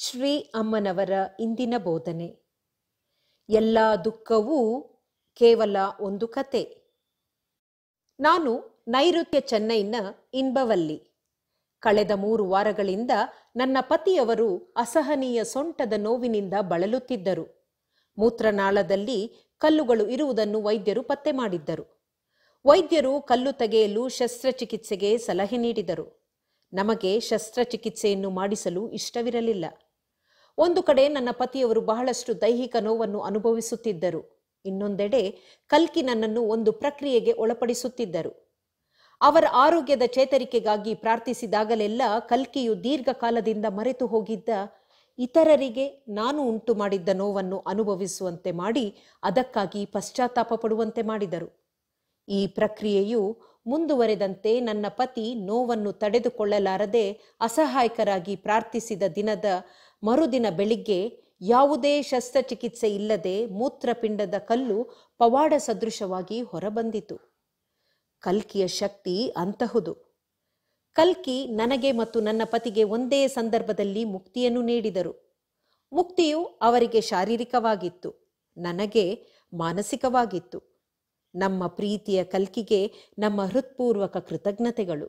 ಶ್ರೀ ಅಮ್ಮನವರ ಇಂದಿನ ಬೋಧನೆ ಎಲ್ಲ ದುಃಖವೂ ಕೇವಲ ಒಂದು ಕತೆ ನಾನು ನೈಋತ್ಯ ಚೆನ್ನೈನ ಇನ್ಬವಲ್ಲಿ ಕಳೆದ ಮೂರು ವಾರಗಳಿಂದ ನನ್ನ ಪತಿಯವರು ಅಸಹನೀಯ ಸೊಂಟದ ನೋವಿನಿಂದ ಬಳಲುತ್ತಿದ್ದರು ಮೂತ್ರನಾಳದಲ್ಲಿ ಕಲ್ಲುಗಳು ಇರುವುದನ್ನು ವೈದ್ಯರು ಪತ್ತೆ ಮಾಡಿದ್ದರು ವೈದ್ಯರು ಕಲ್ಲು ತೆಗೆಯಲು ಶಸ್ತ್ರಚಿಕಿತ್ಸೆಗೆ ಸಲಹೆ ನೀಡಿದರು ನಮಗೆ ಶಸ್ತ್ರಚಿಕಿತ್ಸೆಯನ್ನು ಮಾಡಿಸಲು ಇಷ್ಟವಿರಲಿಲ್ಲ ಒಂದು ಕಡೆ ನನ್ನ ಪತಿಯವರು ಬಹಳಷ್ಟು ದೈಹಿಕ ನೋವನ್ನು ಅನುಭವಿಸುತ್ತಿದ್ದರು ಇನ್ನೊಂದೆಡೆ ಕಲ್ಕಿ ನನ್ನನ್ನು ಒಂದು ಪ್ರಕ್ರಿಯೆಗೆ ಒಳಪಡಿಸುತ್ತಿದ್ದರು ಅವರ ಆರೋಗ್ಯದ ಚೇತರಿಕೆಗಾಗಿ ಪ್ರಾರ್ಥಿಸಿದಾಗಲೆಲ್ಲ ಕಲ್ಕಿಯು ದೀರ್ಘಕಾಲದಿಂದ ಮರೆತು ಹೋಗಿದ್ದ ಇತರರಿಗೆ ನಾನು ಉಂಟು ಮಾಡಿದ್ದ ನೋವನ್ನು ಅನುಭವಿಸುವಂತೆ ಮಾಡಿ ಅದಕ್ಕಾಗಿ ಪಶ್ಚಾತ್ತಾಪ ಪಡುವಂತೆ ಮಾಡಿದರು ಈ ಪ್ರಕ್ರಿಯೆಯು ಮುಂದುವರೆದಂತೆ ನನ್ನ ಪತಿ ನೋವನ್ನು ತಡೆದುಕೊಳ್ಳಲಾರದೆ ಅಸಹಾಯಕರಾಗಿ ಪ್ರಾರ್ಥಿಸಿದ ದಿನದ ಮರುದಿನ ಬೆಳಿಗ್ಗೆ ಯಾವುದೇ ಶಸ್ತ್ರಚಿಕಿತ್ಸೆ ಇಲ್ಲದೆ ಮೂತ್ರಪಿಂಡದ ಕಲ್ಲು ಪವಾಡ ಸದೃಶವಾಗಿ ಹೊರಬಂದಿತು ಕಲ್ಕಿಯ ಶಕ್ತಿ ಅಂತಹುದು ಕಲ್ಕಿ ನನಗೆ ಮತ್ತು ನನ್ನ ಪತಿಗೆ ಒಂದೇ ಸಂದರ್ಭದಲ್ಲಿ ಮುಕ್ತಿಯನ್ನು ನೀಡಿದರು ಮುಕ್ತಿಯು ಅವರಿಗೆ ಶಾರೀರಿಕವಾಗಿತ್ತು ನನಗೆ ಮಾನಸಿಕವಾಗಿತ್ತು ನಮ್ಮ ಪ್ರೀತಿಯ ಕಲ್ಕಿಗೆ ನಮ್ಮ ಹೃತ್ಪೂರ್ವಕ ಕೃತಜ್ಞತೆಗಳು